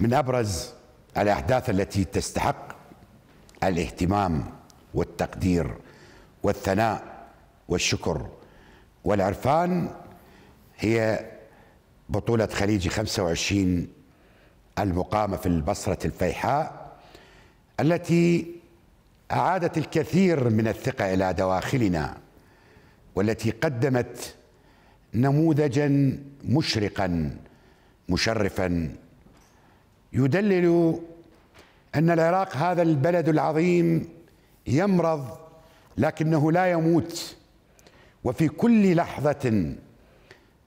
من ابرز الاحداث التي تستحق الاهتمام والتقدير والثناء والشكر والعرفان هي بطولة خليج 25 المقامة في البصرة الفيحاء التي أعادت الكثير من الثقة إلى دواخلنا والتي قدمت نموذجا مشرقا مشرفا يدلل ان العراق هذا البلد العظيم يمرض لكنه لا يموت وفي كل لحظه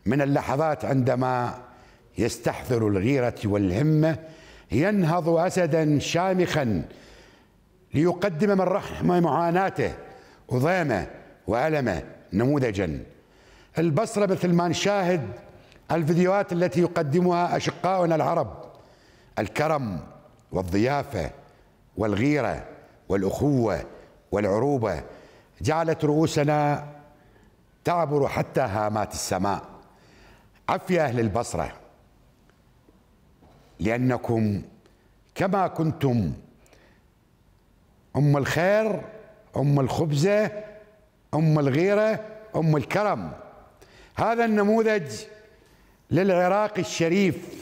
من اللحظات عندما يستحضر الغيره والهمه ينهض اسدا شامخا ليقدم من رحم معاناته وضيمه والمه نموذجا البصره مثل ما نشاهد الفيديوهات التي يقدمها اشقاؤنا العرب الكرم والضيافه والغيره والاخوه والعروبه جعلت رؤوسنا تعبر حتى هامات السماء يا اهل البصره لانكم كما كنتم ام الخير ام الخبزه ام الغيره ام الكرم هذا النموذج للعراق الشريف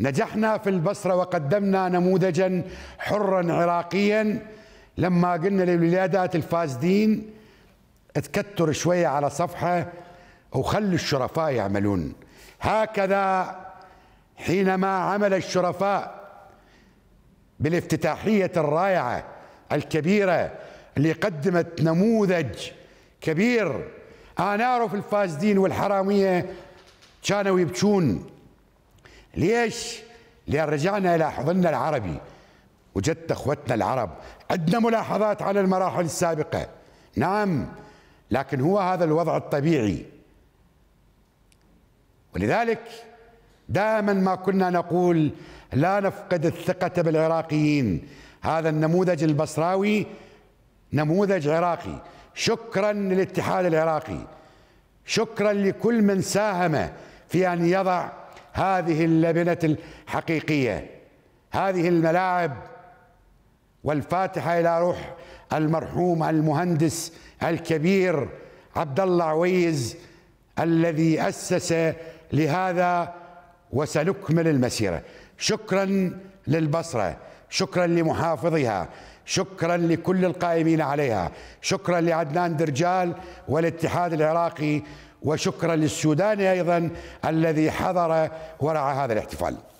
نجحنا في البصرة وقدمنا نموذجا حرا عراقيا لما قلنا للولادات الفاسدين اتكتر شوية على صفحة وخلوا الشرفاء يعملون هكذا حينما عمل الشرفاء بالافتتاحية الرائعة الكبيرة اللي قدمت نموذج كبير أنا أعرف الفاسدين والحرامية كانوا يبكون ليش؟ لأن رجعنا إلى حضننا العربي وجدت اخوتنا العرب عندنا ملاحظات على المراحل السابقة نعم لكن هو هذا الوضع الطبيعي ولذلك دائما ما كنا نقول لا نفقد الثقة بالعراقيين هذا النموذج البصراوي نموذج عراقي شكرا للاتحاد العراقي شكرا لكل من ساهم في أن يضع هذه اللبنة الحقيقية هذه الملاعب والفاتحة إلى روح المرحوم المهندس الكبير عبد الله عويز الذي أسس لهذا وسنكمل المسيرة شكرا للبصرة شكرا لمحافظها شكرا لكل القائمين عليها شكرا لعدنان درجال والاتحاد العراقي وشكرا للسوداني أيضا الذي حضر ورعى هذا الاحتفال